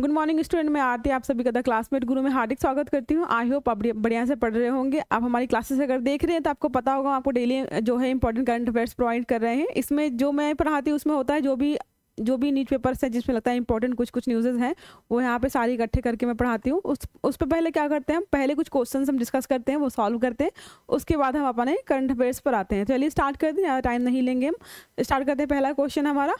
good morning student मैं आरती आप सभी का क्लासमेट गुरु में हार्दिक स्वागत करती हूँ आई होप आप बढ़िया से पढ़ रहे होंगे आप हमारी क्लासेस अगर देख रहे हैं तो आपको पता होगा आपको डेली जो है इंपॉर्टेंट करंट अफेयर्स प्रोवाइड कर रहे हैं इसमें जो मैं पढ़ाती हूँ उसमें होता है जो भी जो भी न्यूज पेपर्स हैं जिसमें लगता है इंपॉर्टेंट कुछ कुछ न्यूजेज़ हैं वो यहाँ पे सारी इकट्ठे करके मैं पढ़ाती हूँ उस उस पर पहले क्या करते हैं पहले कुछ क्वेश्चन हम डिस्कस करते हैं वो सॉल्व करते हैं उसके बाद हम अपने करंट अफेयर्स पर आते हैं चलिए स्टार्ट करते हैं टाइम नहीं लेंगे हम स्टार्ट करते हैं पहला क्वेश्चन हमारा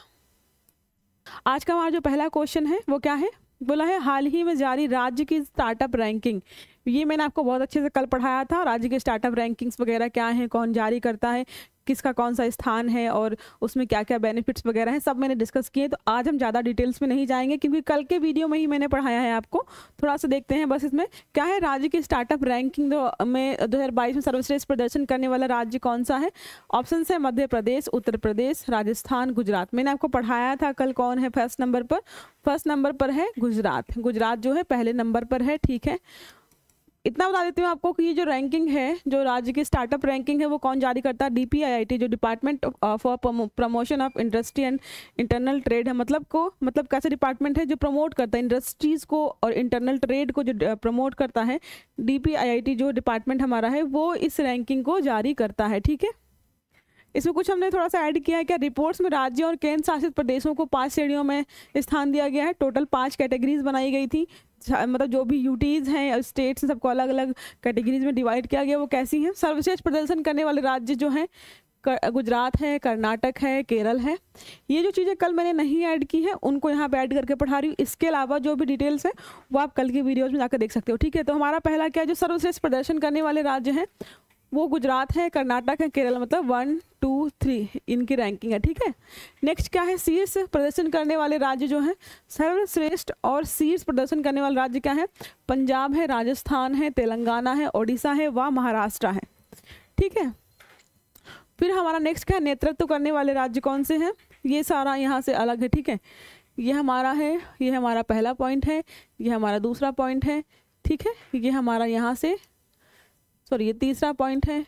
आज का हमारा जो पहला क्वेश्चन है वो क्या है बोला है हाल ही में जारी राज्य की स्टार्टअप रैंकिंग ये मैंने आपको बहुत अच्छे से कल पढ़ाया था और आज के स्टार्टअप रैंकिंग्स वगैरह क्या हैं कौन जारी करता है किसका कौन सा स्थान है और उसमें क्या क्या बेनिफिट्स वगैरह हैं सब मैंने डिस्कस किए तो आज हम ज़्यादा डिटेल्स में नहीं जाएंगे क्योंकि कल के वीडियो में ही मैंने पढ़ाया है आपको थोड़ा सा देखते हैं बस इसमें क्या है राज्य की स्टार्टअप रैंकिंग दो में दो में सर्वश्रेष्ठ प्रदर्शन करने वाला राज्य कौन सा है ऑप्शन है मध्य प्रदेश उत्तर प्रदेश राजस्थान गुजरात मैंने आपको पढ़ाया था कल कौन है फर्स्ट नंबर पर फर्स्ट नंबर पर है गुजरात गुजरात जो है पहले नंबर पर है ठीक है इतना बता देती हूँ आपको कि ये जो रैंकिंग है जो राज्य की स्टार्टअप रैंकिंग है वो कौन जारी करता है डीपीआईआईटी जो department for promotion of industry and internal trade है मतलब को मतलब कैसे डिपार्टमेंट है जो प्रमोट करता है इंडस्ट्रीज़ को और इंटरनल ट्रेड को जो प्रमोट uh, करता है डी जो डिपार्टमेंट हमारा है वो इस रैंकिंग को जारी करता है ठीक है इसमें कुछ हमने थोड़ा सा ऐड किया है क्या रिपोर्ट्स में राज्य और केंद्र शासित प्रदेशों को पाँच श्रेणियों में स्थान दिया गया है टोटल पाँच कैटेगरीज बनाई गई थी मतलब जो भी यूटीज़ हैं स्टेट्स सबको अलग अलग कैटेगरीज में डिवाइड किया गया वो कैसी हैं सर्वश्रेष्ठ प्रदर्शन करने वाले राज्य जो हैं गुजरात है कर्नाटक है केरल है ये जो चीज़ें कल मैंने नहीं ऐड की हैं उनको यहाँ पर ऐड करके पढ़ा रही हूँ इसके अलावा जो भी डिटेल्स हैं वो आप कल की वीडियोज़ में जाकर देख सकते हो ठीक है तो हमारा पहला क्या है जो सर्वश्रेष्ठ प्रदर्शन करने वाले राज्य हैं वो गुजरात है कर्नाटक है केरल मतलब वन टू थ्री इनकी रैंकिंग है ठीक है नेक्स्ट क्या है शीर्ष प्रदर्शन करने वाले राज्य जो हैं सर्वश्रेष्ठ और शीर्ष प्रदर्शन करने वाले राज्य क्या है पंजाब है राजस्थान है तेलंगाना है ओडिशा है व महाराष्ट्र है ठीक है फिर हमारा नेक्स्ट क्या है नेतृत्व करने वाले राज्य कौन से हैं ये सारा यहाँ से अलग है ठीक है ये हमारा है ये हमारा पहला पॉइंट है ये हमारा दूसरा पॉइंट है ठीक है ये हमारा यहाँ से सॉरी ये तीसरा पॉइंट है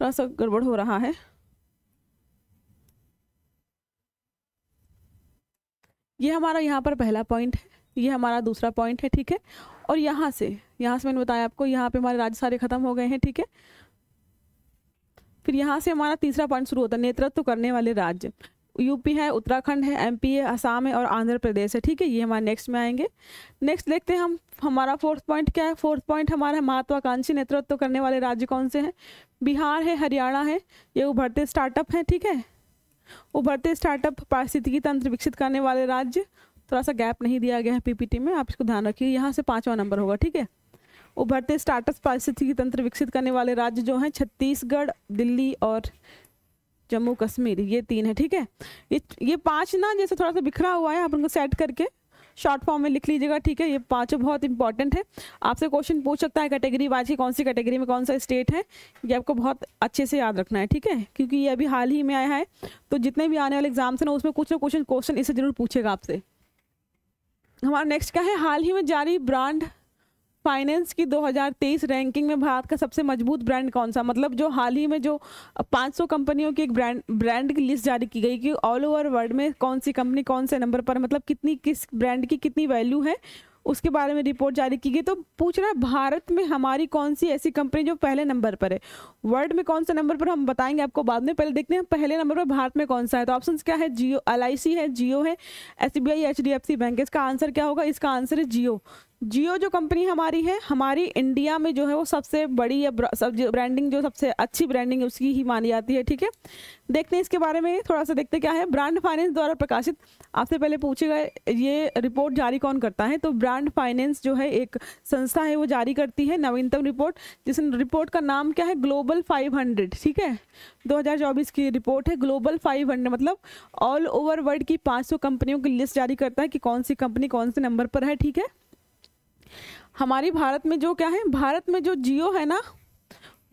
थोड़ा सा गड़बड़ हो रहा है ये हमारा यहाँ पर पहला पॉइंट है ये हमारा दूसरा पॉइंट है ठीक है और यहाँ से यहाँ से मैंने बताया आपको यहाँ पे हमारे राज्य सारे खत्म हो गए हैं ठीक है फिर यहाँ से हमारा तीसरा पॉइंट शुरू होता है नेतृत्व करने वाले राज्य यूपी है उत्तराखंड है एमपी है असम है और आंध्र प्रदेश है ठीक है ये हमारे नेक्स्ट में आएंगे नेक्स्ट देखते हैं हम हमारा फोर्थ पॉइंट क्या है फोर्थ पॉइंट हमारा महत्वाकांक्षी नेतृत्व करने वाले राज्य कौन से हैं बिहार है हरियाणा है ये उभरते स्टार्टअप हैं ठीक है उभरते स्टार्टअप पारिस्थितिकी तंत्र विकसित करने वाले राज्य थोड़ा सा गैप नहीं दिया गया है पीपीटी में आप इसको ध्यान रखिए यहाँ से पाँचवा नंबर होगा ठीक है उभरते स्टार्टअप पारिस्थितिकी तंत्र विकसित करने वाले राज्य जो हैं छत्तीसगढ़ दिल्ली और जम्मू कश्मीर ये तीन है ठीक है ये ये पांच ना जैसे थोड़ा सा बिखरा हुआ है आप उनको सेट करके शॉर्ट फॉर्म में लिख लीजिएगा ठीक है ये पांचों बहुत इंपॉर्टेंट है आपसे क्वेश्चन पूछ सकता है कैटेगरी वाइज की कौन सी कैटेगरी में कौन सा स्टेट है ये आपको बहुत अच्छे से याद रखना है ठीक है क्योंकि ये अभी हाल ही में आया है तो जितने भी आने वाले एग्जाम्स हैं ना उसमें कुछ ना कुछ क्वेश्चन इसे जरूर पूछेगा आपसे हमारा नेक्स्ट क्या है हाल ही में जारी ब्रांड फाइनेंस की 2023 रैंकिंग में भारत का सबसे मजबूत ब्रांड कौन सा मतलब जो हाल ही में जो 500 कंपनियों की एक ब्रांड ब्रांड की लिस्ट जारी की गई कि ऑल ओवर वर्ल्ड में कौन सी कंपनी कौन से नंबर पर मतलब कितनी किस ब्रांड की कितनी वैल्यू है उसके बारे में रिपोर्ट जारी की गई तो पूछ रहा है भारत में हमारी कौन सी ऐसी कंपनी जो पहले नंबर पर है वर्ल्ड में कौन सा नंबर पर हम बताएंगे आपको बाद में पहले देखते हैं पहले नंबर पर भारत में कौन सा है तो ऑप्शन क्या है जियो एल है जियो है S B I H D F C bank इसका आंसर क्या होगा इसका आंसर है जियो जियो जो कंपनी हमारी है हमारी इंडिया में जो है वो सबसे बड़ी या सब ब्रांडिंग जो सबसे अच्छी ब्रांडिंग उसकी ही मानी जाती है ठीक है देखते हैं इसके बारे में थोड़ा सा देखते क्या है ब्रांड फाइनेंस द्वारा प्रकाशित आपसे पहले पूछेगा ये रिपोर्ट जारी कौन करता है तो ब्रांड फाइनेंस जो है एक संस्था है वो जारी करती है नवीनतम रिपोर्ट जिस रिपोर्ट का नाम क्या है ग्लोबल फाइव ठीक है दो की रिपोर्ट है ग्लोबल फाइव मतलब ऑल ओवर वर्ल्ड की पाँच कंपनियों की लिस्ट जारी करता है कि कौन सी कंपनी कौन से नंबर पर है ठीक है हमारी भारत में जो क्या है भारत में जो जियो है ना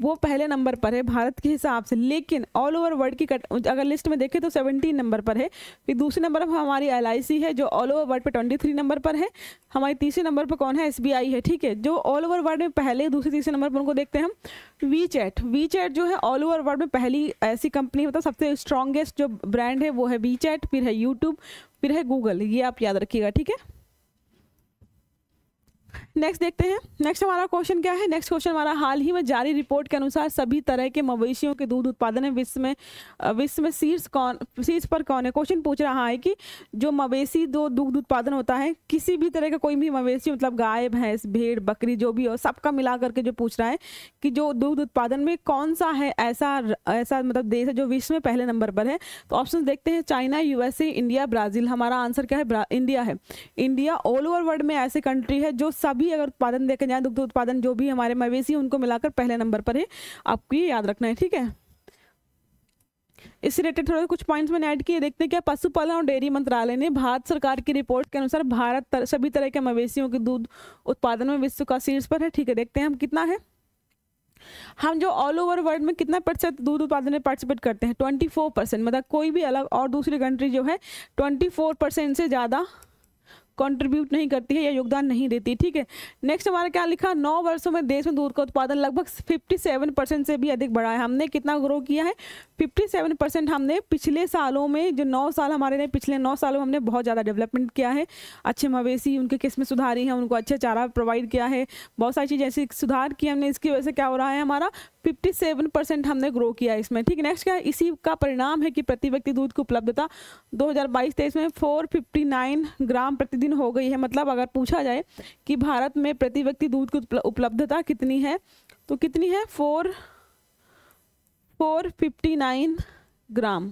वो पहले नंबर पर है भारत के हिसाब से लेकिन ऑल ओवर वर्ल्ड की कट अगर लिस्ट में देखें तो सेवनटीन नंबर पर है फिर दूसरे नंबर पर हमारी एल है जो ऑल ओवर वर्ल्ड पर थ्री नंबर पर है हमारी तीसरे नंबर पर कौन है एस है ठीक है जो ऑल ओवर वर्ल्ड में पहले दूसरे तीसरे नंबर पर उनको देखते हैं हम वी चैट वी चैट जो है ऑल ओवर वर्ल्ड में पहली ऐसी कंपनी मतलब सबसे स्ट्रॉन्गेस्ट जो ब्रांड है वो है वी चैट फिर है यूट्यूब फिर है गूगल ये आप याद रखिएगा ठीक है नेक्स्ट देखते हैं नेक्स्ट हमारा क्वेश्चन क्या है नेक्स्ट क्वेश्चन हमारा हाल ही में जारी रिपोर्ट के अनुसार सभी तरह के मवेशियों के दूध उत्पादन में विश्व में विश्व में शीर्ष कौन शीर्ष पर कौन है क्वेश्चन पूछ रहा है कि जो मवेशी दो दूध उत्पादन होता है किसी भी तरह का कोई भी मवेशी मतलब गाय भैंस भेड़ बकरी जो भी हो सबका मिला करके जो पूछ रहा है कि जो दूध उत्पादन में कौन सा है ऐसा ऐसा मतलब देश है जो विश्व में पहले नंबर पर है तो ऑप्शन देखते हैं चाइना यूएसए इंडिया ब्राज़ील हमारा आंसर क्या है इंडिया है इंडिया ऑल ओवर वर्ल्ड में ऐसे कंट्री है जो का भी अगर उत्पादन देखा जाए दुग्ध उत्पादन जो भी हमारे मवेशी उनको मिलाकर पहले नंबर पर है आपको ये याद रखना है ठीक है इससे रिलेटेड थोड़े कुछ पॉइंट्स मैंने ऐड किए देखते हैं क्या पशुपालन और डेयरी मंत्रालय ने भारत सरकार की रिपोर्ट के अनुसार भारत तर, सभी तरह के मवेशियों के दूध उत्पादन में विश्व का शीर्ष पर है ठीक है देखते हैं हम कितना है हम जो ऑल ओवर वर्ल्ड में कितना प्रतिशत दूध उत्पादन में पार्टिसिपेट करते हैं ट्वेंटी मतलब कोई भी अलग और दूसरी कंट्री जो है ट्वेंटी से ज़्यादा कंट्रीब्यूट नहीं करती है या योगदान नहीं देती ठीक है नेक्स्ट हमारे क्या लिखा नौ वर्षों में देश में दूध का उत्पादन लगभग फिफ्टी सेवन परसेंट से भी अधिक बढ़ा है हमने कितना ग्रो किया है फिफ्टी सेवन परसेंट हमने पिछले सालों में जो नौ साल हमारे ने पिछले नौ सालों में हमने बहुत ज़्यादा डेवलपमेंट किया है अच्छे मवेशी उनके किस्में सुधारी हैं उनको अच्छा चारा प्रोवाइड किया है बहुत सारी चीज़ ऐसी सुधार की हमने इसकी वजह से क्या हो रहा है हमारा फिफ्टी सेवन परसेंट हमने ग्रो किया है इसमें ठीक नेक्स्ट क्या इसी का परिणाम है कि प्रति व्यक्ति दूध की उपलब्धता दो हज़ार बाईस तेईस में फोर फिफ्टी नाइन ग्राम प्रति दिन हो गई है मतलब अगर पूछा जाए कि भारत में प्रति व्यक्ति दूध की उपलब्धता कितनी है तो कितनी है four four fifty nine gram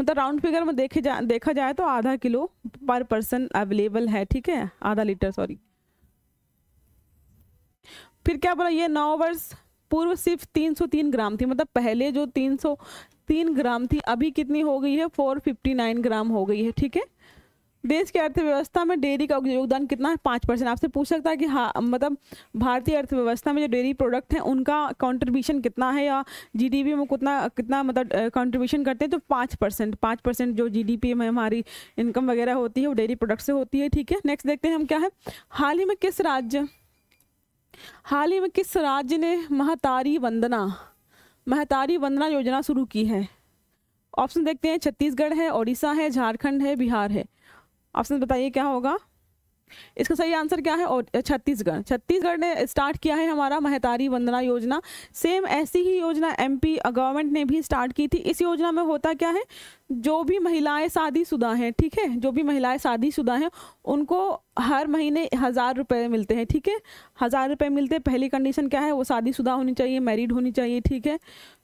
मतलब राउंड फिगर में देखे जा देखा जाए तो आधा किलो पर पर्सन अवेलेबल है ठीक है आधा लीटर सॉरी फिर क्या बोला ये नौ वर्ष पूर्व सिर्फ 303 ग्राम थी मतलब पहले जो 303 ग्राम थी अभी कितनी हो गई है 459 ग्राम हो गई है ठीक है देश की अर्थव्यवस्था में डेयरी का योगदान कितना है पाँच परसेंट आपसे पूछ सकता है कि हाँ मतलब भारतीय अर्थव्यवस्था में जो डेयरी प्रोडक्ट हैं उनका कंट्रीब्यूशन कितना है या जीडीपी में कितना कितना मतलब कंट्रीब्यूशन करते हैं तो पाँच परसेंट पाँच परसेंट जो जीडीपी में हमारी इनकम वगैरह होती है वो डेयरी प्रोडक्ट से होती है ठीक है नेक्स्ट देखते हैं हम क्या है हाल ही में किस राज्य हाल ही में किस राज्य ने महतारी वंदना महतारी वंदना योजना शुरू की है ऑप्शन देखते हैं छत्तीसगढ़ है उड़ीसा है झारखंड है बिहार है ऑप्शन बताइए क्या होगा इसका सही आंसर क्या है और छत्तीसगढ़ छत्तीसगढ़ ने स्टार्ट किया है हमारा महतारी वंदना योजना सेम ऐसी ही योजना एमपी गवर्नमेंट uh, ने भी स्टार्ट की थी इस योजना में होता क्या है जो भी महिलाएं शादीशुदा हैं ठीक है जो भी महिलाएं शादीशुदा हैं उनको हर महीने हज़ार रुपये मिलते हैं ठीक है हज़ार रुपये मिलते हैं पहली कंडीशन क्या है वो शादीशुदा होनी चाहिए मैरिड होनी चाहिए ठीक है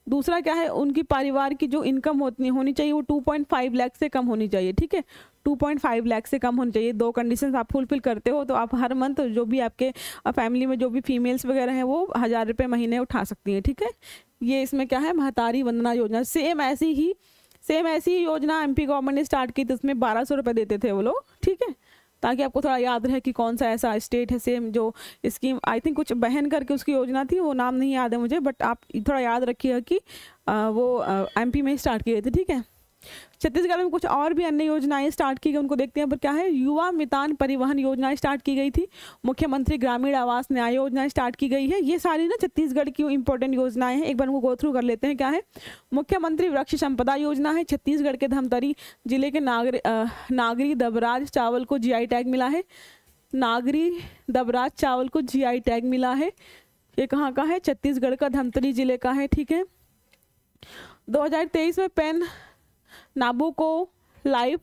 दूसरा क्या है उनकी परिवार की जो इनकम होती होनी चाहिए वो टू पॉइंट फाइव लैख से कम होनी चाहिए ठीक है 2.5 लाख से कम होनी चाहिए दो कंडीशन आप फुलफिल करते हो तो आप हर मंथ जो भी आपके फैमिली में जो भी फीमेल्स वगैरह हैं वो हज़ार रुपये महीने उठा सकती हैं ठीक है ये इसमें क्या है महतारी वंदना योजना सेम ऐसी ही सेम ऐसी ही योजना एम गवर्नमेंट ने स्टार्ट की तो उसमें बारह सौ रुपये देते थे वो लोग ठीक है ताकि आपको थोड़ा याद रहे कि कौन सा ऐसा स्टेट है सेम जो स्कीम आई थिंक कुछ बहन करके उसकी योजना थी वो नाम नहीं याद है मुझे बट आप थोड़ा याद रखिएगा कि आ, वो एमपी में स्टार्ट किए थे ठीक है छत्तीसगढ़ में कुछ और भी अन्य योजनाएं स्टार्ट की गई उनको देखते हैं पर क्या है युवा मितान परिवहन योजना स्टार्ट की गई थी मुख्यमंत्री ग्रामीण आवास न्याय योजना स्टार्ट की गई है ये सारी ना छत्तीसगढ़ की इंपॉर्टेंट योजनाएं हैं एक बार उनको गो थ्रू कर लेते हैं क्या है मुख्यमंत्री वृक्ष संपदा योजना है छत्तीसगढ़ के धमतरी जिले के नागर नागरी दबराज चावल को जी टैग मिला है नागरी दबराज चावल को जी टैग मिला है ये कहाँ का है छत्तीसगढ़ का धमतरी जिले का है ठीक है 2023 में पेन नाबू को life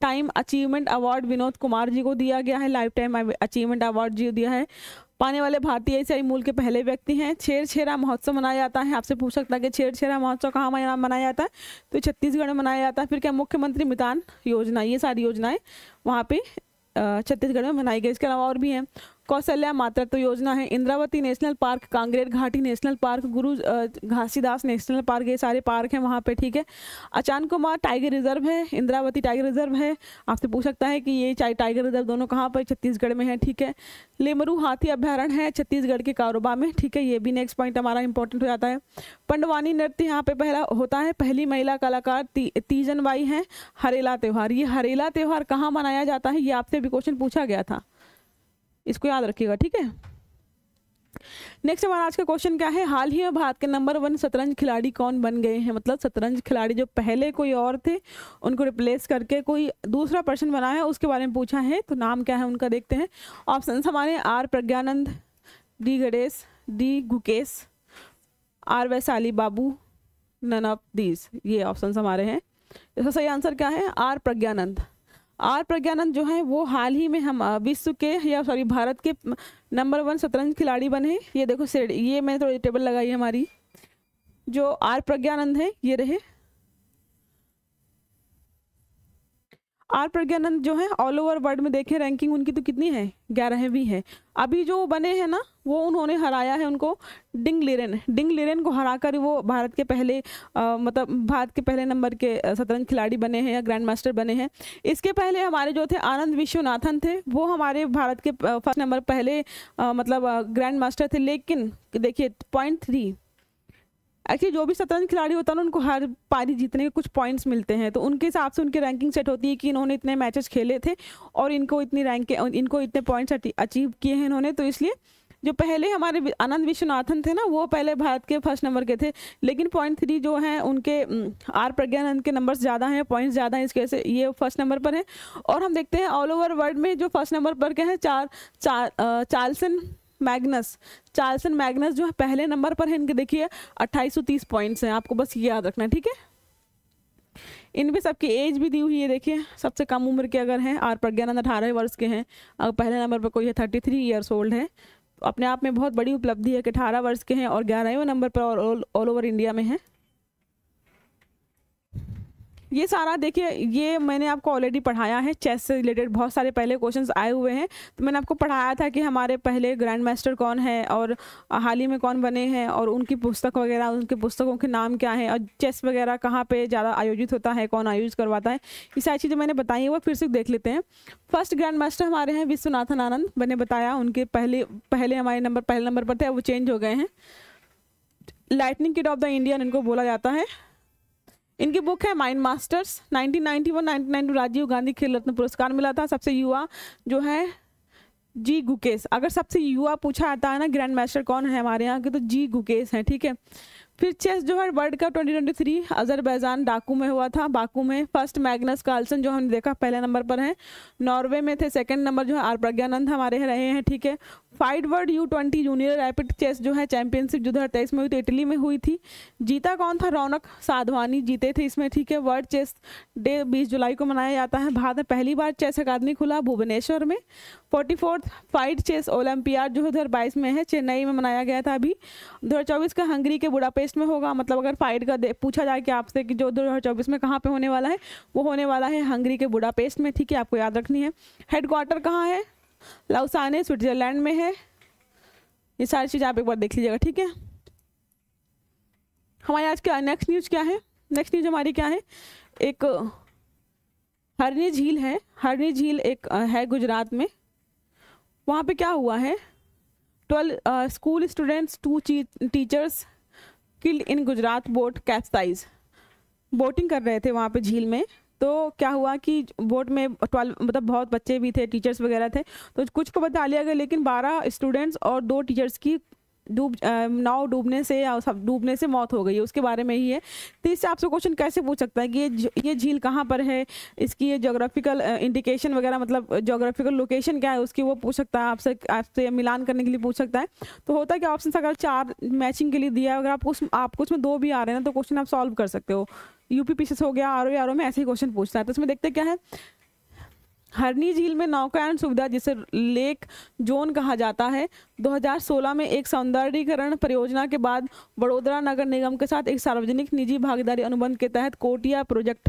time achievement award Vinod Kumar ji को दिया गया है लाइफ टाइम अचीवमेंट अवार्ड जी दिया है पाने वाले भारतीय ईसाई मूल के पहले व्यक्ति हैं छेरछेरा महोत्सव मनाया जाता है आपसे पूछ सकता है कि छेरछेरा महोत्सव कहाँ मना, मनाया जाता है तो छत्तीसगढ़ में मनाया जाता है फिर क्या मुख्यमंत्री मितान योजना ये सारी योजनाएं वहाँ पे छत्तीसगढ़ में मनाई गई इसके अलावा और भी हैं कौशल्या मातृत्व योजना है इंद्रावती नेशनल पार्क कांगरेट घाटी नेशनल पार्क गुरु घासीदास नेशनल पार्क ये सारे पार्क हैं वहाँ पे ठीक है अचान कुमार टाइगर रिजर्व है इंद्रावती टाइगर रिजर्व है आपसे पूछ सकता है कि ये टाइगर रिजर्व दोनों कहाँ पर छत्तीसगढ़ में है ठीक है लेमरू हाथी अभ्यारण है छत्तीसगढ़ के कारोबा में ठीक है ये भी नेक्स्ट पॉइंट हमारा इंपॉर्टेंट हो जाता है पंडवानी नृत्य यहाँ पे पहला होता है पहली महिला कलाकार तीजन बाई है हरेला त्यौहार ये हरेला त्यौहार कहाँ मनाया जाता है ये आपसे भी क्वेश्चन पूछा गया था इसको याद रखिएगा ठीक है नेक्स्ट हमारा आज का क्वेश्चन क्या है हाल ही में भारत के नंबर वन शतरंज खिलाड़ी कौन बन गए हैं मतलब शतरंज खिलाड़ी जो पहले कोई और थे उनको रिप्लेस करके कोई दूसरा पर्सन बना है उसके बारे में पूछा है तो नाम क्या है उनका देखते हैं ऑप्शन हमारे R Praggnanandhaa D Ganesh D Gukesh R Vaishali Babu none of these ये ऑप्शन हमारे हैं इसका सही आंसर क्या है आर प्रज्ञानंद आर प्रज्ञानंद जो हैं वो हाल ही में हम विश्व के या सॉरी भारत के नंबर वन शतरंज खिलाड़ी बने ये देखो ये मैंने थोड़ी टेबल लगाई है हमारी जो आर प्रज्ञानंद हैं ये रहे आर प्रज्ञानंद जो है ऑल ओवर वर्ल्ड में देखें रैंकिंग उनकी तो कितनी है ग्यारहवीं है अभी जो बने हैं ना वो उन्होंने हराया है उनको डिंग लिरेन डिंग लिरेन को हराकर वो भारत के पहले आ, मतलब भारत के पहले नंबर के शतरंज खिलाड़ी बने हैं या ग्रैंड मास्टर बने हैं इसके पहले हमारे जो थे आनंद विश्वनाथन थे वो हमारे भारत के फर्स्ट नंबर पहले आ, मतलब ग्रैंड मास्टर थे लेकिन देखिए पॉइंट थ्री एक्चुअली जो भी शतरंज खिलाड़ी होता है ना उनको हर पारी जीतने के कुछ पॉइंट्स मिलते हैं तो उनके हिसाब से उनकी रैंकिंग सेट होती है कि इन्होंने इतने मैचेस खेले थे और इनको इतनी रैंक इनको इतने पॉइंट्स अचीव किए हैं इन्होंने तो इसलिए जो पहले हमारे आनंद विश्वनाथन थे ना वो पहले भारत के फर्स्ट नंबर के थे लेकिन पॉइंट थ्री जो हैं उनके आर प्रज्ञानंद के नंबर्स ज़्यादा हैं पॉइंट्स ज़्यादा हैं इसके वजह से ये फर्स्ट नंबर पर हैं और हम देखते हैं ऑल ओवर वर्ल्ड में जो फर्स्ट नंबर पर के हैं चार चार चार्लसन मैग्नस चार्लसन मैग्नस जो है पहले नंबर पर है इनके देखिए 2830 पॉइंट्स हैं आपको बस ये याद रखना है ठीक है इन पर सबकी एज भी दी हुई है देखिए सबसे कम उम्र के अगर हैं आर प्रज्ञानंद अठारह वर्ष के हैं अगर पहले नंबर पर कोई है थर्टी थ्री ईयर्स ओल्ड है अपने आप में बहुत बड़ी उपलब्धि है कि अठारह वर्ष के हैं और ग्यारहवें नंबर पर ऑल ओवर इंडिया में है ये सारा देखिए ये मैंने आपको ऑलरेडी पढ़ाया है चेस से रिलेटेड बहुत सारे पहले क्वेश्चन आए हुए हैं तो मैंने आपको पढ़ाया था कि हमारे पहले ग्रैंड मास्टर कौन है और हाल ही में कौन बने हैं और उनकी पुस्तक वगैरह उनके पुस्तकों के नाम क्या है और चेस वगैरह कहाँ पर ज़्यादा आयोजित होता है कौन आयोजित करवाता है ये सारी चीज़ें मैंने बताई हैं वो फिर से देख लेते हैं फर्स्ट ग्रैंड मास्टर हमारे हैं विश्वनाथन आनंद मैंने बताया उनके पहले पहले हमारे नंबर पहले नंबर पर थे वो चेंज हो गए हैं lightning kid of the Indian इनको बोला जाता है इनकी बुक है माइंड मास्टर्स 1991 1992 राजीव गांधी खेल रत्न पुरस्कार मिला था सबसे युवा जो है जी गुकेश अगर सबसे युवा पूछा आता है ना ग्रैंड मास्टर कौन है हमारे यहाँ के तो जी गुकेश हैं ठीक है फिर चेस जो है वर्ल्ड कप 2023 अजरबैजान डाकू में हुआ था बाकू में फर्स्ट मैग्नस कार्लसन जो हमने देखा पहले नंबर पर हैं नॉर्वे में थे सेकंड नंबर जो है आर प्रज्ञानंद हमारे रहे हैं ठीक है FIDE world U twenty junior rapid chess जो है चैंपियनशिप जो दो हज़ार तेईस में हुई तो इटली में हुई थी जीता कौन था रौनक साधवानी जीते थे इसमें ठीक है वर्ल्ड चेस डे बीस जुलाई को मनाया जाता है भारत में पहली बार चेस अकादमी खुला भुवनेश्वर में forty fourth FIDE chess Olympiad जो है बाईस में है चेन्नई में मनाया गया था अभी दो का हंगरी के बुडापेस्ट में होगा मतलब अगर फाइट का पूछा जाए कि आपसे कि जो दो में कहाँ पर होने वाला है वो होने वाला है हंगरी के बुडापेस्ट में ठीक है आपको याद रखनी है हेडक्वार्टर कहाँ है लाउसाने स्विट्जरलैंड में है ये सारी चीज़ आप एक बार देख लीजिएगा ठीक है हमारी आज क्या नेक्स्ट न्यूज़ क्या है नेक्स्ट न्यूज़ हमारी क्या है एक हरनी झील है हरनी झील एक है गुजरात में वहाँ पे क्या हुआ है twelve school students two teachers killed in Gujarat boat capsize boating कर रहे थे वहाँ पे झील में तो क्या हुआ कि बोर्ड में ट्वेल्व मतलब बहुत बच्चे भी थे टीचर्स वगैरह थे तो कुछ को बता लिया गया लेकिन बारह स्टूडेंट्स और दो टीचर्स की डूब नाव डूबने से या सब डूबने से मौत हो गई है उसके बारे में ही है तो इससे आपसे क्वेश्चन कैसे पूछ सकता है कि ये ये झील कहाँ पर है इसकी ये जोग्राफिकल इंडिकेशन वगैरह मतलब जोग्राफिकल लोकेशन क्या है उसकी वो पूछ सकता है आपसे आपसे मिलान करने के लिए पूछ सकता है तो होता है कि ऑप्शन अगर चार मैचिंग के लिए दिया है अगर आपको उस आपको उसमें दो भी आ रहे हैं ना तो क्वेश्चन आप सॉल्व कर सकते हो यूपी पीसीएस हो गया आर ओ में ऐसे ही क्वेश्चन पूछता है तो इसमें देखते क्या है हरनी झील में नौकायन सुविधा जिसे लेक जोन कहा जाता है 2016 में एक सौंदर्यीकरण परियोजना के बाद वडोदरा नगर निगम के साथ एक सार्वजनिक निजी भागीदारी अनुबंध के तहत कोटिया प्रोजेक्ट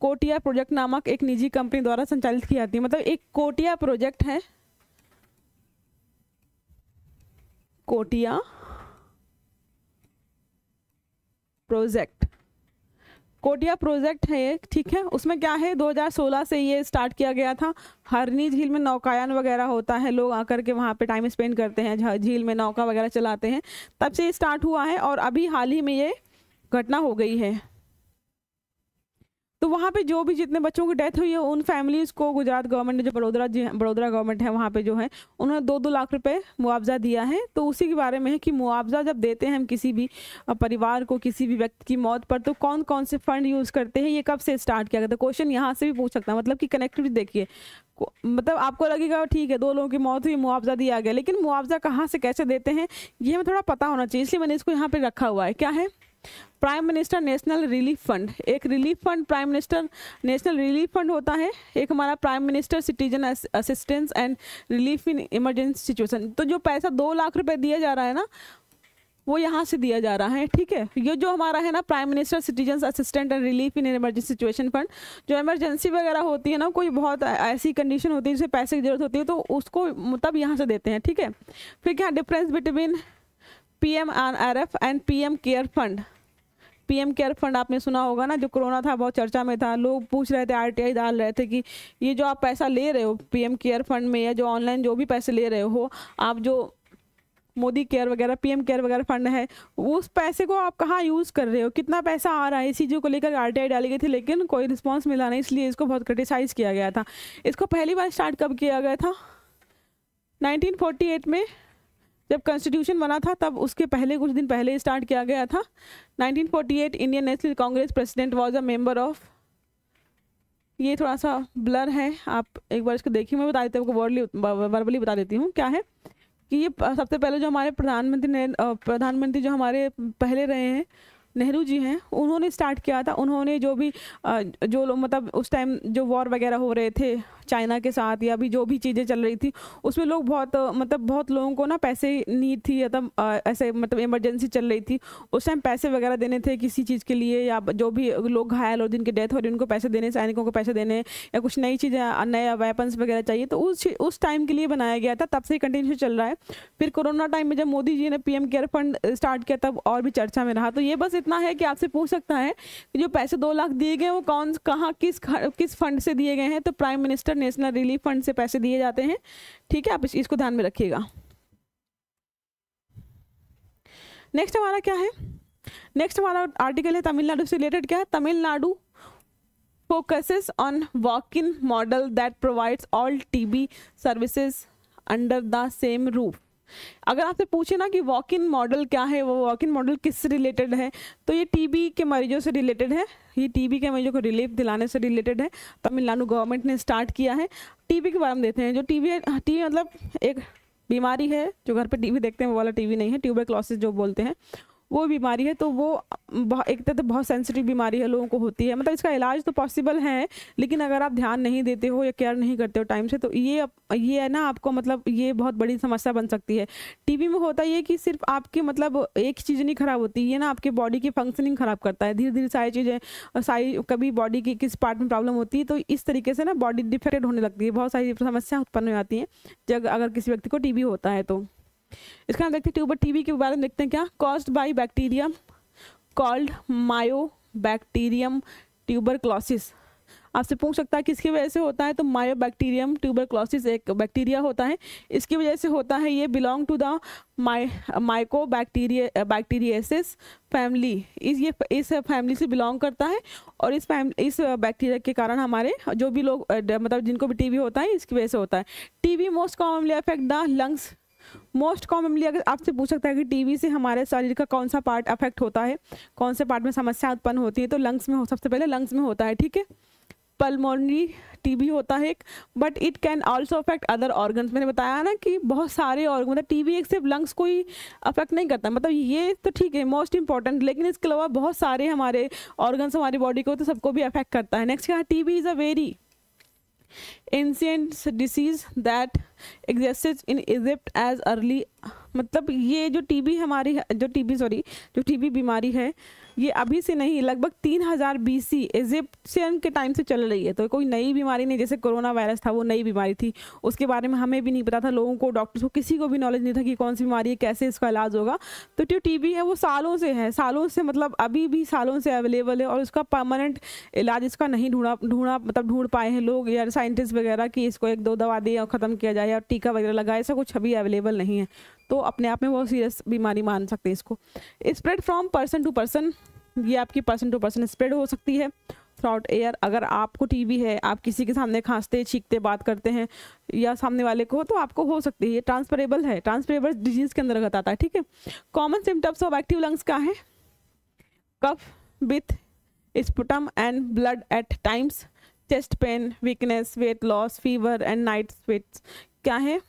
कोटिया प्रोजेक्ट नामक एक निजी कंपनी द्वारा संचालित की जाती है मतलब एक कोटिया प्रोजेक्ट है कोटिया प्रोजेक्ट कोटिया प्रोजेक्ट है ये ठीक है उसमें क्या है 2016 से ये स्टार्ट किया गया था हरनी झील में नौकायन वगैरह होता है लोग आकर के वहाँ पे टाइम स्पेंड करते हैं झील में नौका वगैरह चलाते हैं तब से ये स्टार्ट हुआ है और अभी हाल ही में ये घटना हो गई है तो वहाँ पे जो भी जितने बच्चों की डेथ हुई है उन फैमिलीज़ को गुजरात गवर्नमेंट ने जो बड़ोदरा जी बड़ोदरा गवर्नमेंट है वहाँ पे जो है उन्होंने दो दो लाख रुपए मुआवजा दिया है तो उसी के बारे में है कि मुआवजा जब देते हैं हम किसी भी परिवार को किसी भी व्यक्ति की मौत पर तो कौन कौन से फंड यूज़ करते हैं ये कब से स्टार्ट किया गया था क्वेश्चन यहाँ से भी पूछ सकता है मतलब कि कनेक्टिविटी देखिए मतलब आपको लगेगा ठीक है दो लोगों की मौत हुई मुआवजा दिया गया लेकिन मुआवजा कहाँ से कैसे देते हैं ये हमें थोड़ा पता होना चाहिए इसलिए मैंने इसको यहाँ पर रखा हुआ है क्या है prime minister national relief fund एक relief fund prime minister national relief fund होता है एक हमारा prime minister citizen assistance and relief in emergency situation तो जो पैसा दो लाख रुपए दिया जा रहा है ना वो यहाँ से दिया जा रहा है ठीक है ये जो हमारा है ना prime minister citizen assistant and relief in emergency situation fund जो इमरजेंसी वगैरह होती है ना कोई बहुत ऐसी कंडीशन होती है जिसे पैसे की जरूरत होती है तो उसको मतलब यहाँ से देते हैं ठीक है फिर क्या difference between PM M R F and PM care fund PM care fund आपने सुना होगा ना जो कोरोना था बहुत चर्चा में था लोग पूछ रहे थे आरटीआई डाल रहे थे कि ये जो आप पैसा ले रहे हो पीएम केयर फंड में या जो ऑनलाइन जो भी पैसे ले रहे हो आप जो मोदी केयर वगैरह पीएम केयर वगैरह फंड है उस पैसे को आप कहाँ यूज़ कर रहे हो कितना पैसा आ रहा है इस चीज़ों को लेकर आर टी डाली गई थी लेकिन कोई रिस्पॉन्स मिला नहीं इसलिए इसको बहुत क्रिटिसाइज़ किया गया था इसको पहली बार स्टार्ट कब किया गया था एट में जब कॉन्स्टिट्यूशन बना था तब उसके पहले कुछ दिन पहले स्टार्ट किया गया था 1948 Indian national Congress president was a member of ये थोड़ा सा ब्लर है आप एक बार इसको देखिए मैं बता देती हूँ वर्डली वर्बली बता देती हूँ क्या है कि ये सबसे पहले जो हमारे प्रधानमंत्री प्रधानमंत्री जो हमारे पहले रहे हैं नेहरू जी हैं उन्होंने स्टार्ट किया था उन्होंने जो भी जो लोग मतलब उस टाइम जो वॉर वगैरह हो रहे थे चाइना के साथ या अभी जो भी चीज़ें चल रही थी उसमें लोग बहुत मतलब बहुत लोगों को ना पैसे नीड थी तब ऐसे मतलब इमरजेंसी चल रही थी उस टाइम पैसे वगैरह देने थे किसी चीज़ के लिए या जो भी लोग घायल हो जिनकी डेथ हो रही उनको पैसे देने सैनिकों को पैसे देने या कुछ नई चीज़ें नया वेपन्स वगैरह चाहिए तो उस उस टाइम के लिए बनाया गया था तब से कंटिन्यू चल रहा है फिर कोरोना टाइम में जब मोदी जी ने पी केयर फंड स्टार्ट किया तब और भी चर्चा में रहा तो ये बस इतना है कि आपसे पूछ सकता है कि जो पैसे दो लाख दिए गए वो कौन कहाँ किस किस फंड से दिए गए हैं तो prime minister national relief fund से पैसे दिए जाते हैं ठीक है आप इस, इसको ध्यान में रखिएगा नेक्स्ट हमारा क्या है नेक्स्ट हमारा आर्टिकल है तमिलनाडु से रिलेटेड क्या है Tamil Nadu focuses on walk in model that provides all TB services under the same roof अगर आपसे पूछे ना कि वॉक इन मॉडल क्या है वो वॉक इन मॉडल किससे रिलेटेड है तो ये टीबी के मरीजों से रिलेटेड है ये टीबी के मरीजों को रिलीफ दिलाने से रिलेटेड है तमिलनाडु गवर्नमेंट ने स्टार्ट किया है टीबी के बारे में देते हैं जो टीबी टीबी मतलब एक बीमारी है जो घर पे टीवी देखते हैं वो वाला टीवी नहीं है ट्यूबर जो बोलते हैं वो बीमारी है तो वो एक तरह से बहुत सेंसिटिव बीमारी है लोगों को होती है मतलब इसका इलाज तो पॉसिबल है लेकिन अगर आप ध्यान नहीं देते हो या केयर नहीं करते हो टाइम से तो ये ये है ना आपको मतलब ये बहुत बड़ी समस्या बन सकती है टीबी में होता ये कि सिर्फ आपकी मतलब एक चीज़ नहीं खराब होती ये ना आपके बॉडी की फंक्शनिंग खराब करता है धीरे धीरे सारी चीज़ें सारी कभी बॉडी की किस पार्ट में प्रॉब्लम होती है तो इस तरीके से ना बॉडी डिफेक्टेड होने लगती है बहुत सारी समस्या उत्पन्न हो जाती हैं जब अगर किसी व्यक्ति को टीबी होता है तो इसका हम देखते हैं ट्यूबर टीबी के बारे में देखते हैं क्या caused by bacterium called mycobacterium tuberculosis आपसे पूछ सकता है किसकी वजह से होता है तो मायो बैक्टीरियम ट्यूबर क्लॉसिस एक बैक्टीरिया होता है इसकी वजह से होता है ये belong to the my mycobacteria bacteriosis family इस ये इस फैमिली से बिलोंग करता है और इस फैम इस बैक्टीरिया के कारण हमारे जो भी लोग मतलब जिनको भी टीबी होता है इसकी वजह से होता है TB most commonly affect the lungs most commonly अगर आपसे पूछ सकता है कि टीवी से हमारे शरीर का कौन सा पार्ट अफेक्ट होता है कौन से पार्ट में समस्या उत्पन्न होती है तो लंग्स में सबसे पहले लंग्स में होता है ठीक है पल्मोनरी टीबी होता है एक but it can also affect other organs मैंने बताया ना कि बहुत सारे ऑर्गन मतलब टीबी एक सिर्फ लंग्स को ही अफेक्ट नहीं करता मतलब ये तो ठीक है मोस्ट इंपॉर्टेंट लेकिन इसके अलावा बहुत सारे हमारे ऑर्गन्स हमारी बॉडी को तो सबको भी अफेक्ट करता है नेक्स्ट क्या TB is a very ancient disease that exist in Egypt as early मतलब ये जो टीबी हमारी जो टीबी सॉरी जो टीबी बीमारी है ये अभी से नहीं लगभग तीन हजार बीसी इजिप्शियन के टाइम से चल रही है तो कोई नई बीमारी नहीं जैसे कोरोना वायरस था वो नई बीमारी थी उसके बारे में हमें भी नहीं पता था लोगों को डॉक्टर्स को किसी को भी नॉलेज नहीं था कि कौन सी बीमारी है कैसे इसका इलाज होगा तो जो टी है वो सालों से है सालों से मतलब अभी भी सालों से अवेलेबल है और उसका परमानेंट इलाज इसका नहीं ढूंढा ढूंढा मतलब ढूंढ पाए हैं लोग या साइंटिस्ट वगैरह कि इसको एक दो दवा दें और ख़त्म किया जाए या टीका वगैरह लगाए ऐसा कुछ अभी अवेलेबल नहीं है तो अपने आप में वो सीरियस बीमारी मान सकते हैं इसको spread from person to person ये आपकी पर्सन टू पर्सन स्प्रेड हो सकती है थ्रॉट एयर अगर आपको टीवी है आप किसी के सामने खांसते छींकते बात करते हैं या सामने वाले को तो आपको हो सकती है ये ट्रांसफरेबल है ट्रांसफरेबल डिजीज़ के अंतर्गत आता है ठीक है common symptoms of active lungs का है cough with sputum and blood at times chest pain weakness weight loss fever and night sweats क्या है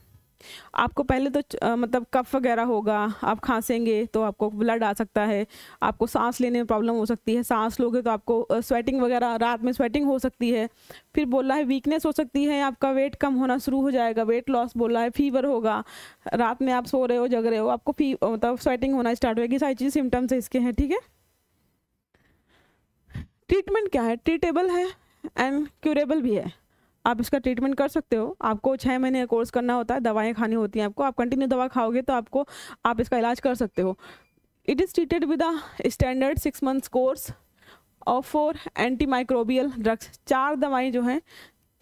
आपको पहले तो मतलब कफ वगैरह होगा आप खांसेंगे तो आपको ब्लड आ सकता है आपको सांस लेने में प्रॉब्लम हो सकती है सांस लोगे तो आपको स्वेटिंग वगैरह रात में स्वेटिंग हो सकती है फिर बोला है वीकनेस हो सकती है आपका वेट कम होना शुरू हो जाएगा वेट लॉस बोला है फीवर होगा रात में आप सो रहे हो जग रहे हो आपको फी मतलब स्वेटिंग होना स्टार्ट होगी सारी चीज़ सिम्टम्स इसके हैं ठीक है ट्रीटमेंट क्या है ट्रीटेबल है एंड क्यूरेबल भी है आप इसका ट्रीटमेंट कर सकते हो आपको छः महीने का कोर्स करना होता है दवाएं खानी होती हैं आपको आप कंटिन्यू दवा खाओगे तो आपको आप इसका इलाज कर सकते हो it is treated with a standard six months course और फोर एंटी माइक्रोबियल ड्रग्स चार दवाएं जो हैं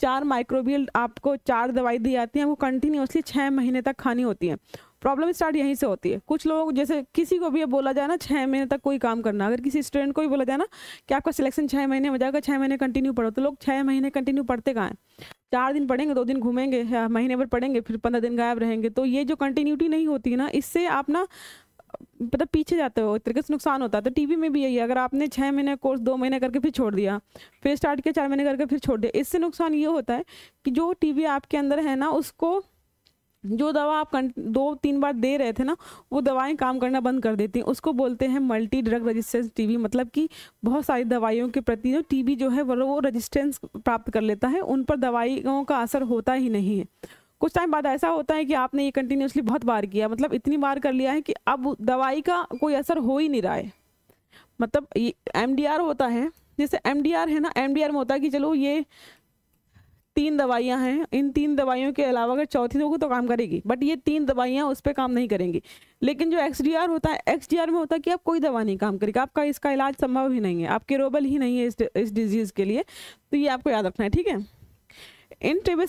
चार माइक्रोबियल आपको चार दवाई दी जाती हैं वो कंटिन्यूसली छः महीने तक खानी होती हैं प्रॉब्लम स्टार्ट यहीं से होती है कुछ लोग जैसे किसी को भी बोला जाए ना छः महीने तक कोई काम करना अगर किसी स्टूडेंट को भी बोला जाए ना कि आपका सिलेक्शन छः महीने हो जाएगा छः महीने कंटिन्यू पढ़ो तो लोग छः महीने कंटिन्यू पढ़ते कहाँ हैं चार दिन पढ़ेंगे दो दिन घूमेंगे महीने भर पढ़ेंगे फिर पंद्रह दिन गायब रहेंगे तो ये जो कंटिन्यूटी नहीं होती ना इससे आप ना मतलब पीछे जाते हो एक तरीके से नुकसान होता है तो टीवी में भी यही है अगर आपने छः महीने कोर्स दो महीने करके फिर छोड़ दिया फिर स्टार्ट किया चार महीने करके फिर छोड़ दिया इससे नुकसान ये होता है कि जो टीवी आपके अंदर है ना उसको जो दवा आप दो तीन बार दे रहे थे ना वो दवाएं काम करना बंद कर देती हैं उसको बोलते हैं मल्टी ड्रग रेजिस्टेंस टीबी मतलब कि बहुत सारी दवाइयों के प्रति जो टीबी जो है वो रेजिस्टेंस प्राप्त कर लेता है उन पर दवाइयों का असर होता ही नहीं है कुछ टाइम बाद ऐसा होता है कि आपने ये कंटिन्यूसली बहुत बार किया मतलब इतनी बार कर लिया है कि अब दवाई का कोई असर हो ही नहीं रहा है मतलब एम होता है जैसे एम है ना एम में होता है कि चलो ये तीन दवाइयां हैं इन तीन दवाइयों के अलावा अगर चौथी होगी तो काम करेगी बट ये तीन दवाइयां उस पर काम नहीं करेंगी लेकिन जो एक्स होता है एक्स में होता है कि आप कोई दवा नहीं काम करेगी आपका इसका इलाज संभव ही नहीं है आप केरोबल ही नहीं है इस, इस डिजीज़ के लिए तो ये आपको याद रखना है ठीक है in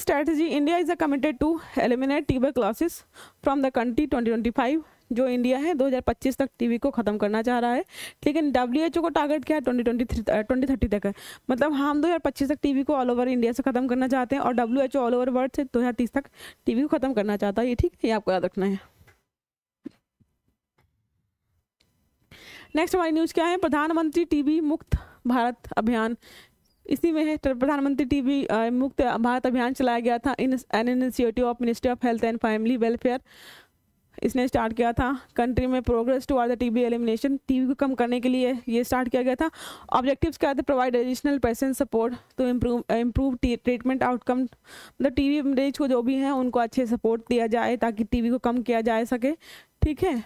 India is a committed to eliminate tuberculosis from the country twenty twenty five जो इंडिया है 2025 तक टीवी को ख़त्म करना चाह रहा है लेकिन डब्ल्यू को टारगेट क्या है twenty twenty three twenty thirty तक है मतलब हाँ, हम 2025 तक वी को ऑल ओवर इंडिया से ख़त्म करना चाहते हैं और डब्ल्यू ऑल ओवर वर्ल्ड से 2030 तक वी को ख़त्म करना चाहता है ये ठीक है ये आपको याद रखना है नेक्स्ट हमारी न्यूज़ क्या है प्रधानमंत्री वी मुक्त भारत अभियान इसी में है प्रधानमंत्री वी मुक्त भारत अभियान चलाया गया था in an initiative of ministry of health and family welfare इसने स्टार्ट किया था कंट्री में progress toward the TB elimination TB को कम करने के लिए ये स्टार्ट किया गया था ऑब्जेक्टिव्स क्या थे provide additional patient support to improve improve treatment outcome मतलब टी वी मरीज को जो भी हैं उनको अच्छे सपोर्ट दिया जाए ताकि टी को कम किया जा सके ठीक है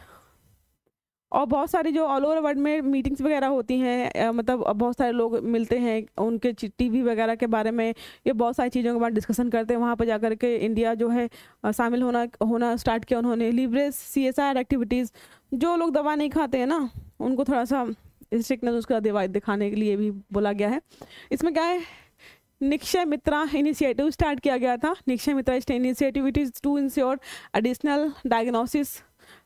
और बहुत सारे जो ऑल ओवर वर्ल्ड में मीटिंग्स वगैरह होती हैं मतलब बहुत सारे लोग मिलते हैं उनके टीवी वगैरह के बारे में ये बहुत सारी चीज़ों के बारे में डिस्कशन करते हैं वहाँ पर जाकर के इंडिया जो है शामिल होना होना स्टार्ट किया उन्होंने लिबरेस सी एस आर एक्टिविटीज़ जो लोग दवा नहीं खाते हैं ना उनको थोड़ा सा स्ट्रिकनेस उसका दिवाई दिखाने के लिए भी बोला गया है इसमें क्या है निक्षय मित्रा इनिशिएटिव स्टार्ट किया गया था Nikshay Mitra initiative it is to ensure additional diagnosis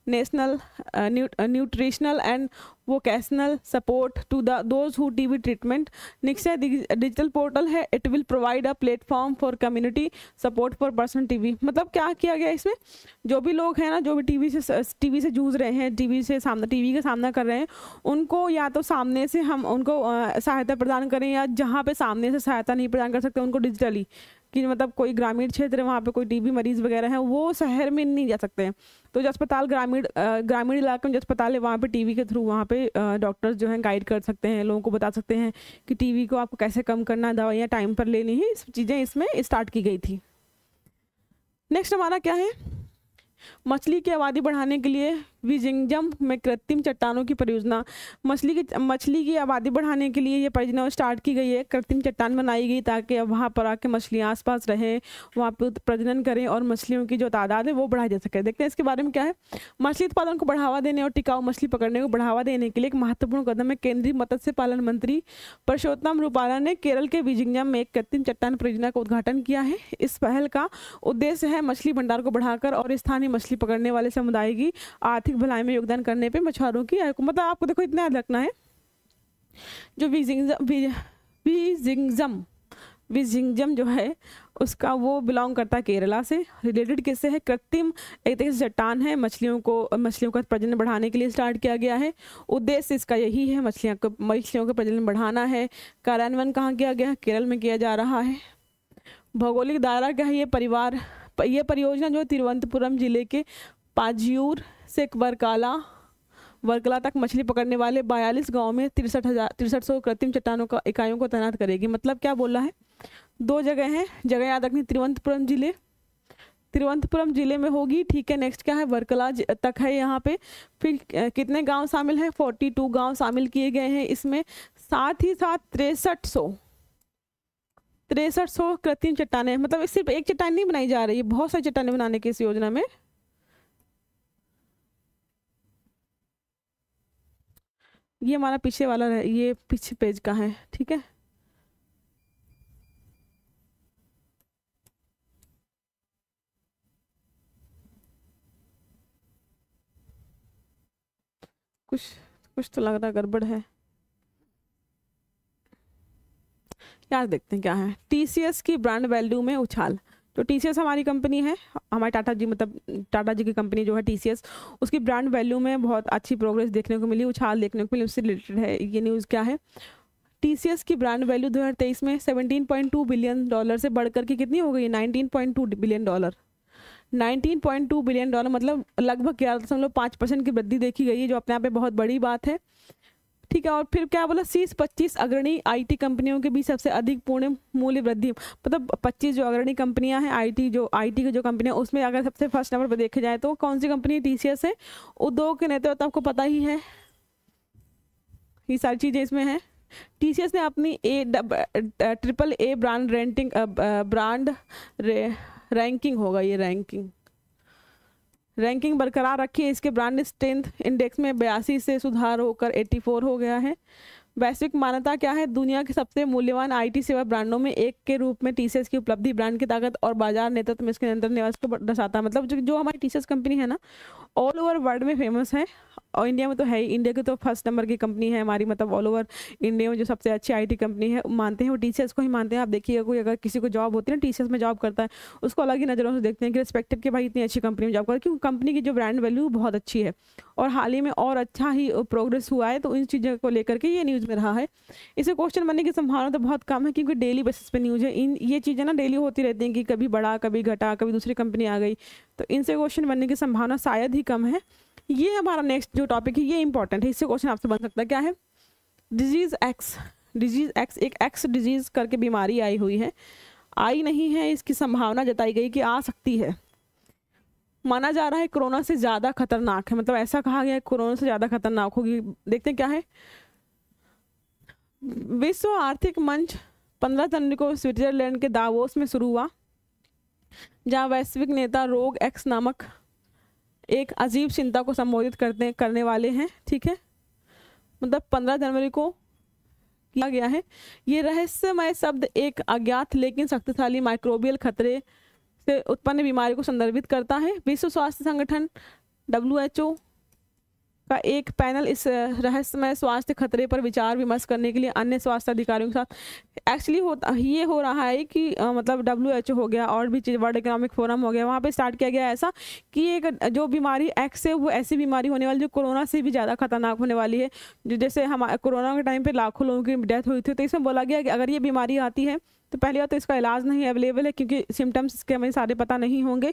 national nutritional and vocational support to the those who T B treatment Nikshay digital portal है it will provide a platform for community support for person T B मतलब क्या किया गया इसमें जो भी लोग हैं ना जो भी टी वी से टी uh, वी से जूझ रहे हैं टी वी से सामना वी का सामना कर रहे हैं उनको या तो सामने से हम उनको uh, सहायता प्रदान करें या जहाँ पे सामने से सहायता नहीं प्रदान कर सकते उनको डिजिटली कि मतलब कोई ग्रामीण क्षेत्र वहाँ पे कोई टीबी मरीज़ वगैरह हैं वो शहर में नहीं जा सकते हैं तो जो अस्पताल ग्रामीण ग्रामीण इलाके में जो अस्पताल है वहाँ पे टीवी के थ्रू वहाँ पे डॉक्टर्स जो हैं गाइड कर सकते हैं लोगों को बता सकते हैं कि टीवी को आपको कैसे कम करना दवाइयाँ टाइम पर लेनी है सब चीज़ें इसमें स्टार्ट की गई थी नेक्स्ट हमारा क्या है मछली की आबादी बढ़ाने के लिए विजिंगजम में कृत्रिम चट्टानों की परियोजना मछली की मछली की आबादी बढ़ाने के लिए यह परियोजना स्टार्ट की गई है कृत्रिम चट्टान बनाई गई ताकि अब वहाँ पर आके मछलियाँ आसपास रहें वहाँ पर प्रजनन करें और मछलियों की जो तादाद है वो बढ़ाई जा सके देखते हैं इसके बारे में क्या है मछली उत्पादन को बढ़ावा देने और टिकाऊ मछली पकड़ने को बढ़ावा देने के लिए एक महत्वपूर्ण कदम है केंद्रीय मत्स्य पालन मंत्री परशोत्तम रूपाला ने केरल के विजिंगजम में एक कृत्रिम चट्टान परियोजना का उद्घाटन किया है इस पहल का उद्देश्य है मछली भंडार को बढ़ाकर और स्थानीय मछली पकड़ने वाले समुदाय की आर्थिक आर्थिक भलाई में योगदान करने पे मछुआरों की आय को मतलब आपको देखो इतना याद रखना है जो विजिंगजम विजिंगजम जो है उसका वो बिलोंग करता है केरला से रिलेटेड किससे है कृत्रिम एक तरह से चट्टान है मछलियों को मछलियों का प्रजनन बढ़ाने के लिए स्टार्ट किया गया है उद्देश्य इसका यही है मछलियों को मछलियों का प्रजनन बढ़ाना है कार्यान्वयन कहाँ किया गया केरल में किया जा रहा है भौगोलिक दायरा क्या है ये परिवार ये परियोजना जो है तिरुवनंतपुरम जिले के पाजियूर से वर्काला वर्कला तक मछली पकड़ने वाले बयालीस गाँव में तिरसठ हज़ार तिरसठ सौ कृत्रिम चट्टानों का इकाइयों को तैनात करेगी मतलब क्या बोल रहा है दो जगह हैं जगह याद रखनी तिरुवंतपुरम जिले तिरुवंतपुरम जिले में होगी ठीक है नेक्स्ट क्या है वर्कला तक है यहाँ पे फिर कितने गांव शामिल हैं फोर्टी टू गाँव शामिल किए गए हैं इसमें साथ ही साथ तिरसठ सौ तिरसठ सौ कृत्रिम चट्टाने मतलब सिर्फ एक चट्टान नहीं बनाई जा रही है बहुत सारी चट्टाने बनाने की इस योजना में ये हमारा पीछे वाला ये पीछे पेज का है ठीक है कुछ कुछ तो लग रहा गड़बड़ है यार देखते हैं क्या है टीसीएस की ब्रांड वैल्यू में उछाल तो टी हमारी कंपनी है हमारे टाटा जी मतलब टाटा जी की कंपनी जो है टी उसकी ब्रांड वैल्यू में बहुत अच्छी प्रोग्रेस देखने को मिली उछाल देखने को मिली उससे रिलेटेड है ये न्यूज़ क्या है टी की ब्रांड वैल्यू 2023 में 17.2 बिलियन डॉलर से बढ़कर के कितनी हो गई है 19.2 बिलियन डॉलर 19.2 बिलियन डॉलर मतलब लगभग ग्यारह दशमलव पाँच परसेंट की वृद्धि देखी गई है जो अपने आप में बहुत बड़ी बात है ठीक है और फिर क्या बोला शीर्ष पच्चीस अग्रणी आईटी कंपनियों के बीच सबसे अधिक पूर्ण मूल्य वृद्धि मतलब पच्चीस जो अग्रणी कंपनियां हैं आईटी जो आईटी की जो कंपनियां उसमें अगर सबसे फर्स्ट नंबर पर देखे जाए तो कौन सी कंपनी टी सी एस है उद्योग के नेतृत्व तो आपको पता ही है ये सारी चीज़ें इसमें हैं टी सी एस ने अपनी A triple A brand renting brand ranking होगा ये रैंकिंग रैंकिंग बरकरार रखी है इसके ब्रांड स्ट्रेंथ इंडेक्स में बयासी से सुधार होकर 84 हो गया है वैश्विक मान्यता क्या है दुनिया के सबसे मूल्यवान आईटी सेवा ब्रांडों में एक के रूप में टीसीएस की उपलब्धि ब्रांड की ताकत और बाजार नेतृत्व में इसके नियंत्रण निवास को दर्शाता है मतलब जो, जो हमारी टीसीएस कंपनी है ना ऑल ओवर वर्ल्ड में फेमस है और इंडिया में तो है ही इंडिया की तो फर्स्ट नंबर की कंपनी है हमारी मतलब ऑल ओवर इंडिया में जो सबसे अच्छी आईटी कंपनी है मानते हैं वो टीचर्स को ही मानते हैं आप देखिए कोई अगर किसी को जॉब होती है ना टीचर्स में जॉब करता है उसको अलग ही नज़रों से देखते हैं कि रिस्पेक्टेड कि भाई इतनी अच्छी कंपनी में जॉब करता है क्योंकि कंपनी की जो ब्रांड वैल्यू बहुत अच्छी है और हाल ही में और अच्छा ही प्रोग्रेस हुआ है तो इन चीज़ों को लेकर के ये न्यूज़ में रहा है इसे क्वेश्चन बनने की संभावना तो बहुत कम है क्योंकि डेली बेसिस पे न्यूज़ है इन ये चीज़ें ना डेली होती रहती हैं कि कभी बड़ा कभी घटा कभी दूसरी कंपनी आ गई तो इनसे क्वेश्चन बनने की संभावना शायद ही कम है ये हमारा नेक्स्ट जो टॉपिक है ये इंपॉर्टेंट है इससे क्वेश्चन आपसे बन सकता है क्या है डिजीज़ एक्स डिजीज़ एक्स एक एक्स डिजीज़ करके बीमारी आई हुई है आई नहीं है इसकी संभावना जताई गई कि आ सकती है माना जा रहा है कोरोना से ज़्यादा खतरनाक है मतलब ऐसा कहा गया है कोरोना से ज़्यादा खतरनाक होगी देखते हैं क्या है विश्व आर्थिक मंच पंद्रह जनवरी को स्विट्जरलैंड के दावोस में शुरू हुआ जहाँ वैश्विक नेता रोग एक्स नामक एक अजीब चिंता को संबोधित करते करने वाले हैं ठीक है मतलब पंद्रह जनवरी को किया गया है ये रहस्यमय शब्द एक अज्ञात लेकिन शक्तिशाली माइक्रोबियल खतरे से उत्पन्न बीमारी को संदर्भित करता है विश्व स्वास्थ्य संगठन डब्ल्यू का एक पैनल इस रहस्यमय स्वास्थ्य खतरे पर विचार विमर्श करने के लिए अन्य स्वास्थ्य अधिकारियों के साथ एक्चुअली होता ये हो रहा है कि आ, मतलब डब्ल्यू एच ओ हो गया और भी चीज़ वर्ल्ड इकोनॉमिक फोरम हो गया वहाँ पे स्टार्ट किया गया ऐसा कि एक जो बीमारी एक्स है वो ऐसी बीमारी होने वाली जो कोरोना से भी ज़्यादा खतरनाक होने वाली है जैसे हमारे कोरोना के टाइम पर लाखों लोगों की डेथ हुई थी तो इसमें बोला गया कि अगर ये बीमारी आती है तो पहली बात तो इसका इलाज नहीं अवेलेबल है क्योंकि सिम्टम्स इसके हमें सारे पता नहीं होंगे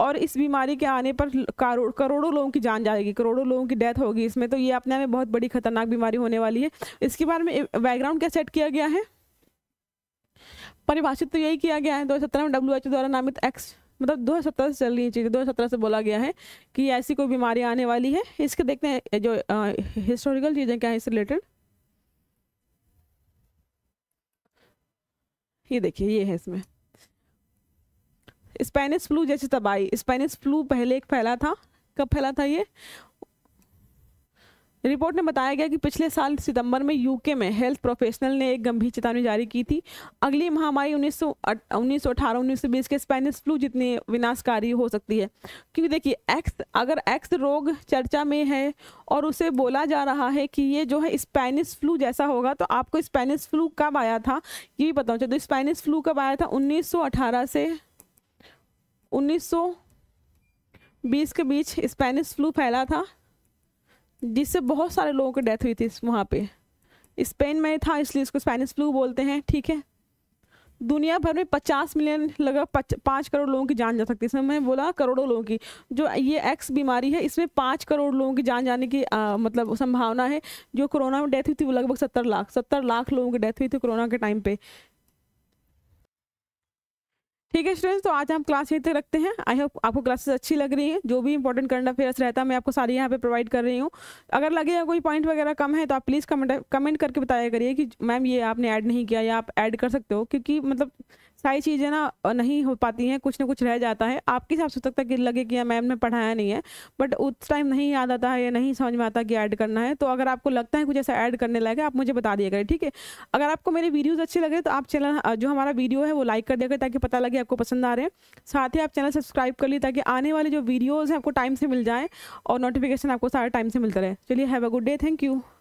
और इस बीमारी के आने पर करोड़ करोड़ों लोगों की जान जाएगी करोड़ों लोगों की डेथ होगी इसमें तो ये अपने आप में बहुत बड़ी खतरनाक बीमारी होने वाली है इसके बारे में बैकग्राउंड क्या सेट किया गया है परिभाषित तो यही किया गया है दो में डब्ल्यू द्वारा नामित एक्स मतलब 2017 से चल रही चीज़ें 2017 से बोला गया है कि ऐसी कोई बीमारी आने वाली है इसके देखते हैं जो हिस्टोरिकल चीज़ें क्या है इससे रिलेटेड ये देखिए ये है इसमें स्पेनिश फ्लू जैसी तबाही स्पेनिश फ्लू पहले एक फैला था कब फैला था ये रिपोर्ट में बताया गया कि पिछले साल सितंबर में यूके में हेल्थ प्रोफेशनल ने एक गंभीर चेतावनी जारी की थी अगली महामारी उन्नीस सौ अठारह के स्पेनिश फ्लू जितनी विनाशकारी हो सकती है क्योंकि देखिए एक्स अगर एक्स रोग चर्चा में है और उसे बोला जा रहा है कि ये जो है स्पेनिश फ्लू जैसा होगा तो आपको स्पेनिश फ्लू कब आया था ये भी पता चाहिए तो स्पेनिश फ्लू कब आया था उन्नीस से उन्नीस के बीच स्पेनिश फ्लू फैला था जिससे बहुत सारे लोगों की डेथ हुई थी वहाँ पे स्पेन में था इसलिए इसको स्पेनिश फ्लू बोलते हैं ठीक है दुनिया भर में पचास मिलियन लगभग पाँच करोड़ लोगों की जान जा सकती है इसमें मैं बोला करोड़ों लोगों की जो ये एक्स बीमारी है इसमें पाँच करोड़ लोगों की जान जाने की आ, मतलब संभावना है जो कोरोना में डेथ हुई थी वो लगभग सत्तर लाख सत्तर लाख लोगों की डेथ हुई थी कोरोना के टाइम पे ठीक है स्टूडेंट्स तो आज हम क्लास यहीं तक रखते हैं आई होप आपको क्लासेस अच्छी लग रही है जो भी इंपॉर्टेंट करंट अफेयर्स रहता है मैं आपको सारी यहाँ पे प्रोवाइड कर रही हूँ अगर लगेगा कोई पॉइंट वगैरह कम है तो आप प्लीज़ कमेंट कमेंट करके बताया करिए कि मैम ये आपने ऐड नहीं किया या आप ऐड कर सकते हो क्योंकि मतलब सारी चीज़ें ना नहीं हो पाती हैं कुछ ना कुछ रह जाता है आपके हिसाब से तो तक तक लगे कि मैम ने पढ़ाया नहीं है बट उस टाइम नहीं याद आता है या नहीं समझ में आता कि ऐड करना है तो अगर आपको लगता है कुछ ऐसा ऐड करने लगे आप मुझे बता दिया करें ठीक है अगर आपको मेरे वीडियोज़ अच्छे लगे तो आप चैनल जो हमारा वीडियो है वो लाइक कर दिया करें ताकि पता लगे आपको पसंद आ रहे हैं साथ ही आप चैनल सब्सक्राइब कर लिए ताकि आने वाले जो वीडियोज़ हैं आपको टाइम से मिल जाएँ और नोटिफिकेशन आपको सारा टाइम से मिलता रहे चलिए have a good day thank you